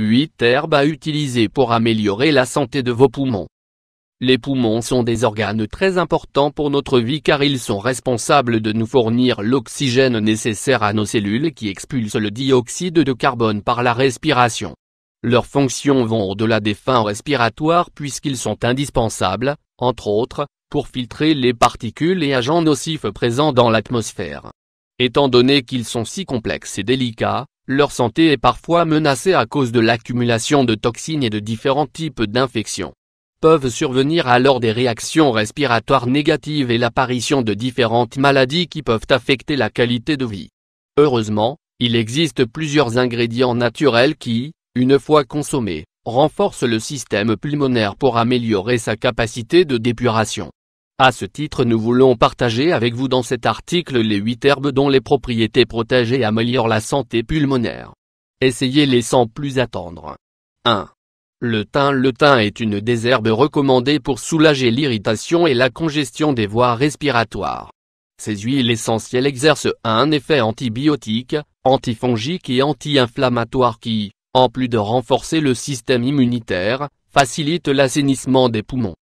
8 herbes à utiliser pour améliorer la santé de vos poumons. Les poumons sont des organes très importants pour notre vie car ils sont responsables de nous fournir l'oxygène nécessaire à nos cellules qui expulsent le dioxyde de carbone par la respiration. Leurs fonctions vont au-delà des fins respiratoires puisqu'ils sont indispensables, entre autres, pour filtrer les particules et agents nocifs présents dans l'atmosphère. Étant donné qu'ils sont si complexes et délicats, leur santé est parfois menacée à cause de l'accumulation de toxines et de différents types d'infections. Peuvent survenir alors des réactions respiratoires négatives et l'apparition de différentes maladies qui peuvent affecter la qualité de vie. Heureusement, il existe plusieurs ingrédients naturels qui, une fois consommés, renforcent le système pulmonaire pour améliorer sa capacité de dépuration. À ce titre nous voulons partager avec vous dans cet article les 8 herbes dont les propriétés protégées et améliorent la santé pulmonaire. Essayez-les sans plus attendre. 1. Le thym Le thym est une des herbes recommandées pour soulager l'irritation et la congestion des voies respiratoires. Ces huiles essentielles exercent un effet antibiotique, antifongique et anti-inflammatoire qui, en plus de renforcer le système immunitaire, facilite l'assainissement des poumons.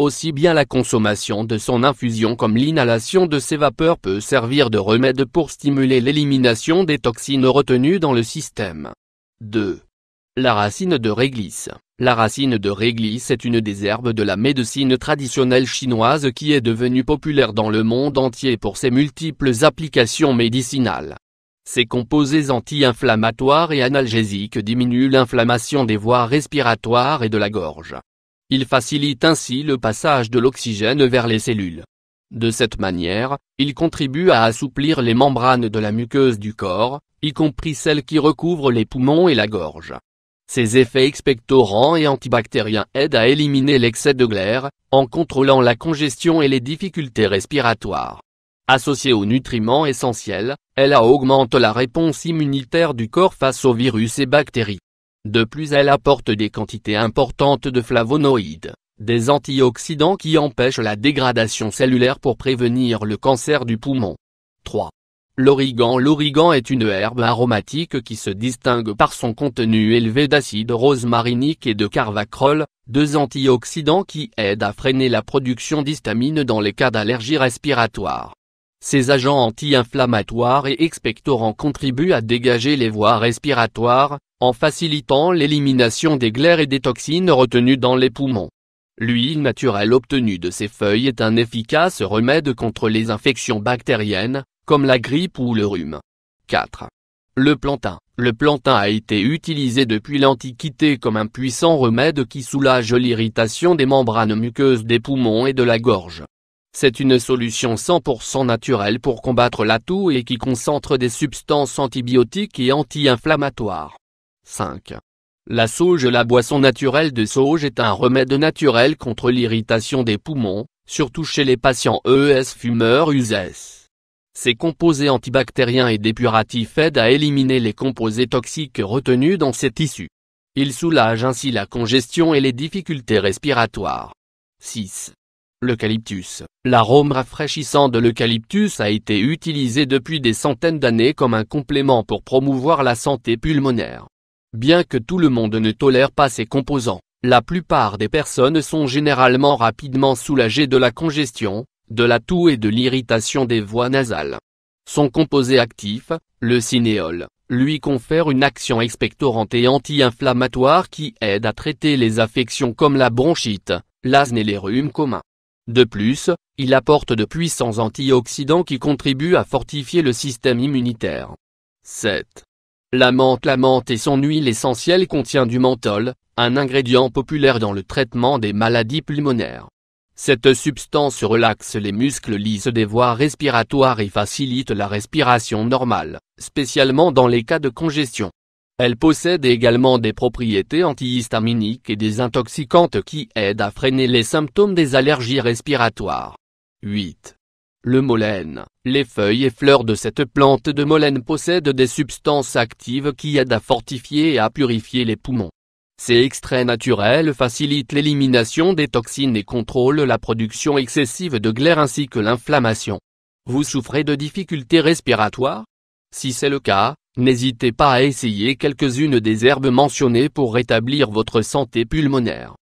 Aussi bien la consommation de son infusion comme l'inhalation de ses vapeurs peut servir de remède pour stimuler l'élimination des toxines retenues dans le système. 2. La racine de réglisse. La racine de réglisse est une des herbes de la médecine traditionnelle chinoise qui est devenue populaire dans le monde entier pour ses multiples applications médicinales. Ses composés anti-inflammatoires et analgésiques diminuent l'inflammation des voies respiratoires et de la gorge. Il facilite ainsi le passage de l'oxygène vers les cellules. De cette manière, il contribue à assouplir les membranes de la muqueuse du corps, y compris celles qui recouvrent les poumons et la gorge. Ses effets expectorants et antibactériens aident à éliminer l'excès de glaire, en contrôlant la congestion et les difficultés respiratoires. Associée aux nutriments essentiels, elle augmente la réponse immunitaire du corps face aux virus et bactéries. De plus elle apporte des quantités importantes de flavonoïdes, des antioxydants qui empêchent la dégradation cellulaire pour prévenir le cancer du poumon. 3. L'origan L'origan est une herbe aromatique qui se distingue par son contenu élevé d'acide marinique et de carvacrol, deux antioxydants qui aident à freiner la production d'histamine dans les cas d'allergie respiratoire. Ces agents anti-inflammatoires et expectorants contribuent à dégager les voies respiratoires, en facilitant l'élimination des glaires et des toxines retenues dans les poumons. L'huile naturelle obtenue de ces feuilles est un efficace remède contre les infections bactériennes, comme la grippe ou le rhume. 4. Le plantain. Le plantain a été utilisé depuis l'Antiquité comme un puissant remède qui soulage l'irritation des membranes muqueuses des poumons et de la gorge. C'est une solution 100% naturelle pour combattre la toux et qui concentre des substances antibiotiques et anti-inflammatoires. 5. La sauge La boisson naturelle de sauge est un remède naturel contre l'irritation des poumons, surtout chez les patients ES fumeurs USES. Ses composés antibactériens et dépuratifs aident à éliminer les composés toxiques retenus dans ces tissus. Il soulage ainsi la congestion et les difficultés respiratoires. 6. L'eucalyptus. L'arôme rafraîchissant de l'eucalyptus a été utilisé depuis des centaines d'années comme un complément pour promouvoir la santé pulmonaire. Bien que tout le monde ne tolère pas ces composants, la plupart des personnes sont généralement rapidement soulagées de la congestion, de la toux et de l'irritation des voies nasales. Son composé actif, le cinéole, lui confère une action expectorante et anti-inflammatoire qui aide à traiter les affections comme la bronchite, l'asthme et les rhumes communs. De plus, il apporte de puissants antioxydants qui contribuent à fortifier le système immunitaire. 7. La menthe La menthe et son huile essentielle contient du menthol, un ingrédient populaire dans le traitement des maladies pulmonaires. Cette substance relaxe les muscles lisses des voies respiratoires et facilite la respiration normale, spécialement dans les cas de congestion. Elle possède également des propriétés antihistaminiques et des intoxicantes qui aident à freiner les symptômes des allergies respiratoires. 8. Le molène. Les feuilles et fleurs de cette plante de molène possèdent des substances actives qui aident à fortifier et à purifier les poumons. Ces extraits naturels facilitent l'élimination des toxines et contrôlent la production excessive de glaire ainsi que l'inflammation. Vous souffrez de difficultés respiratoires Si c'est le cas, n'hésitez pas à essayer quelques-unes des herbes mentionnées pour rétablir votre santé pulmonaire.